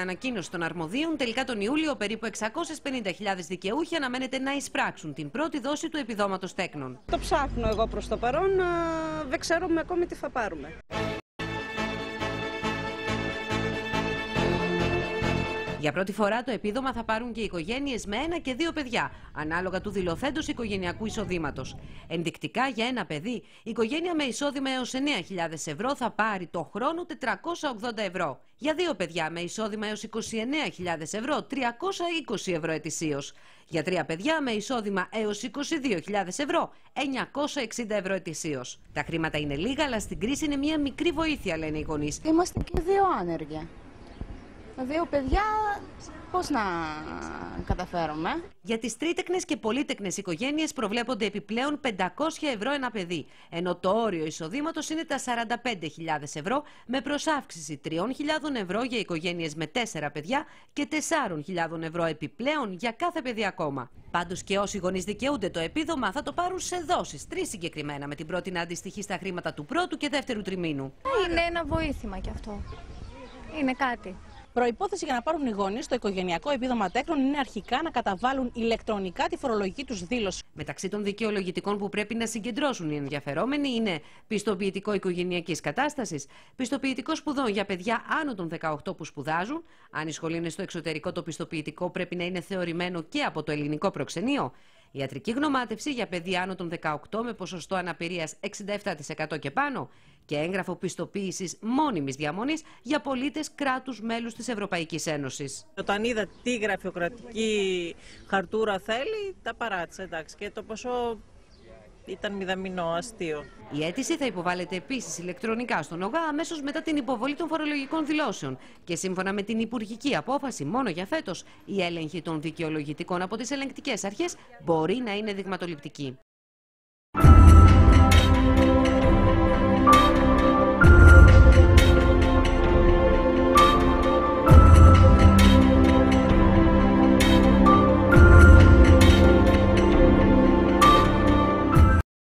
ανακοίνωση των αρμοδίων, τελικά τον Ιούλιο περίπου 650.000 δικαιούχοι αναμένεται να εισπράξουν την πρώτη δόση του επιδόματος τέκνων. Το ψάχνω εγώ προς το παρόν, δεν ξέρουμε ακόμη τι θα πάρουμε. Για πρώτη φορά το επίδομα θα πάρουν και οι οικογένειες με ένα και δύο παιδιά, ανάλογα του δηλωθέντος οικογενειακού εισοδήματος. Ενδεικτικά για ένα παιδί, η οικογένεια με εισόδημα έως 9.000 ευρώ θα πάρει το χρόνο 480 ευρώ. Για δύο παιδιά με εισόδημα έως 29.000 ευρώ, 320 ευρώ ετησίως. Για τρία παιδιά με εισόδημα έως 22.000 ευρώ, 960 ευρώ ετησίως. Τα χρήματα είναι λίγα, αλλά στην κρίση είναι μια μικρή βοήθεια, λένε οι γονείς. Είμαστε και δύο άνεργοι δύο παιδιά πώς να καταφέρουμε. Για τις τρίτεκνες και πολύτεκνες οικογένειες προβλέπονται επιπλέον 500 ευρώ ένα παιδί, ενώ το όριο εισοδήματος είναι τα 45.000 ευρώ με προσάυξηση 3.000 ευρώ για οικογένειες με τέσσερα παιδιά και 4.000 ευρώ επιπλέον για κάθε παιδί ακόμα. Πάντως και όσοι γονείς δικαιούνται το επίδομα θα το πάρουν σε δόσεις, τρεις συγκεκριμένα, με την πρώτη να αντιστοιχεί στα χρήματα του πρώτου και δεύτερου τριμήνου. Ε, είναι ένα βοήθημα κι αυτό. Είναι κάτι. Προπόθεση για να πάρουν οι γονείς το οικογενειακό επίδομα τέκνων είναι αρχικά να καταβάλουν ηλεκτρονικά τη φορολογική τους δήλωση. Μεταξύ των δικαιολογητικών που πρέπει να συγκεντρώσουν οι ενδιαφερόμενοι είναι πιστοποιητικό οικογενειακής κατάστασης, πιστοποιητικό σπουδών για παιδιά άνω των 18 που σπουδάζουν, αν η σχολή είναι στο εξωτερικό το πιστοποιητικό πρέπει να είναι θεωρημένο και από το ελληνικό προξενείο, ιατρική γνωμάτευση για παιδί άνω των 18 με ποσοστό αναπηρίας 67% και πάνω και έγγραφο πιστοποίησης μόνιμης διαμονής για πολίτες κράτους μέλους της Ευρωπαϊκής Ένωσης. Όταν είδα τι γραφειοκρατική χαρτούρα θέλει, τα παράτησα εντάξει και το ποσό ήταν μηδαμινό αστείο. Η αίτηση θα υποβάλλεται επίσης ηλεκτρονικά στον ΟΓΑ αμέσως μετά την υποβολή των φορολογικών δηλώσεων. Και σύμφωνα με την υπουργική απόφαση, μόνο για φέτος, η έλεγχη των δικαιολογητικών από τις ελεγκτικές αρχές μπορεί να είναι δειγματοληπτική.